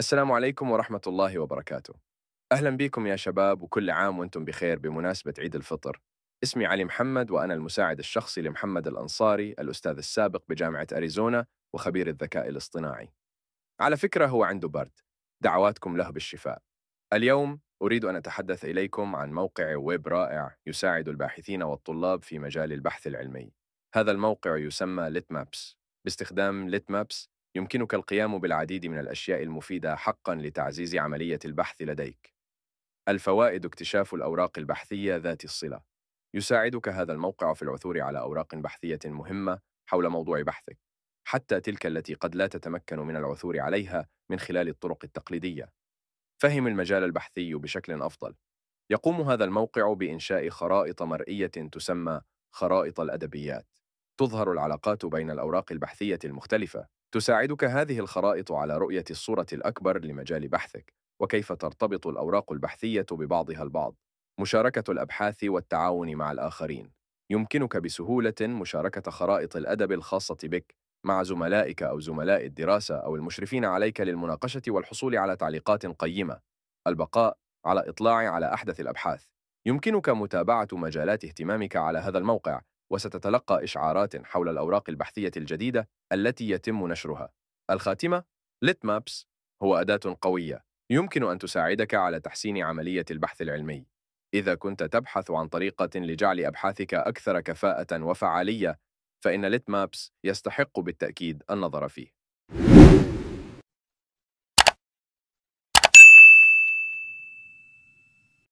السلام عليكم ورحمة الله وبركاته أهلا بكم يا شباب وكل عام وأنتم بخير بمناسبة عيد الفطر اسمي علي محمد وأنا المساعد الشخصي لمحمد الأنصاري الأستاذ السابق بجامعة أريزونا وخبير الذكاء الاصطناعي على فكرة هو عنده برد دعواتكم له بالشفاء اليوم أريد أن أتحدث إليكم عن موقع ويب رائع يساعد الباحثين والطلاب في مجال البحث العلمي هذا الموقع يسمى Litmaps. باستخدام Litmaps يمكنك القيام بالعديد من الأشياء المفيدة حقاً لتعزيز عملية البحث لديك. الفوائد اكتشاف الأوراق البحثية ذات الصلة. يساعدك هذا الموقع في العثور على أوراق بحثية مهمة حول موضوع بحثك، حتى تلك التي قد لا تتمكن من العثور عليها من خلال الطرق التقليدية. فهم المجال البحثي بشكل أفضل. يقوم هذا الموقع بإنشاء خرائط مرئية تسمى خرائط الأدبيات. تظهر العلاقات بين الأوراق البحثية المختلفة تساعدك هذه الخرائط على رؤية الصورة الأكبر لمجال بحثك وكيف ترتبط الأوراق البحثية ببعضها البعض مشاركة الأبحاث والتعاون مع الآخرين يمكنك بسهولة مشاركة خرائط الأدب الخاصة بك مع زملائك أو زملاء الدراسة أو المشرفين عليك للمناقشة والحصول على تعليقات قيمة البقاء على إطلاع على أحدث الأبحاث يمكنك متابعة مجالات اهتمامك على هذا الموقع وستتلقى إشعارات حول الأوراق البحثية الجديدة التي يتم نشرها. الخاتمة LitMaps هو أداة قوية يمكن أن تساعدك على تحسين عملية البحث العلمي. إذا كنت تبحث عن طريقة لجعل أبحاثك أكثر كفاءة وفعالية، فإن LitMaps يستحق بالتأكيد النظر فيه.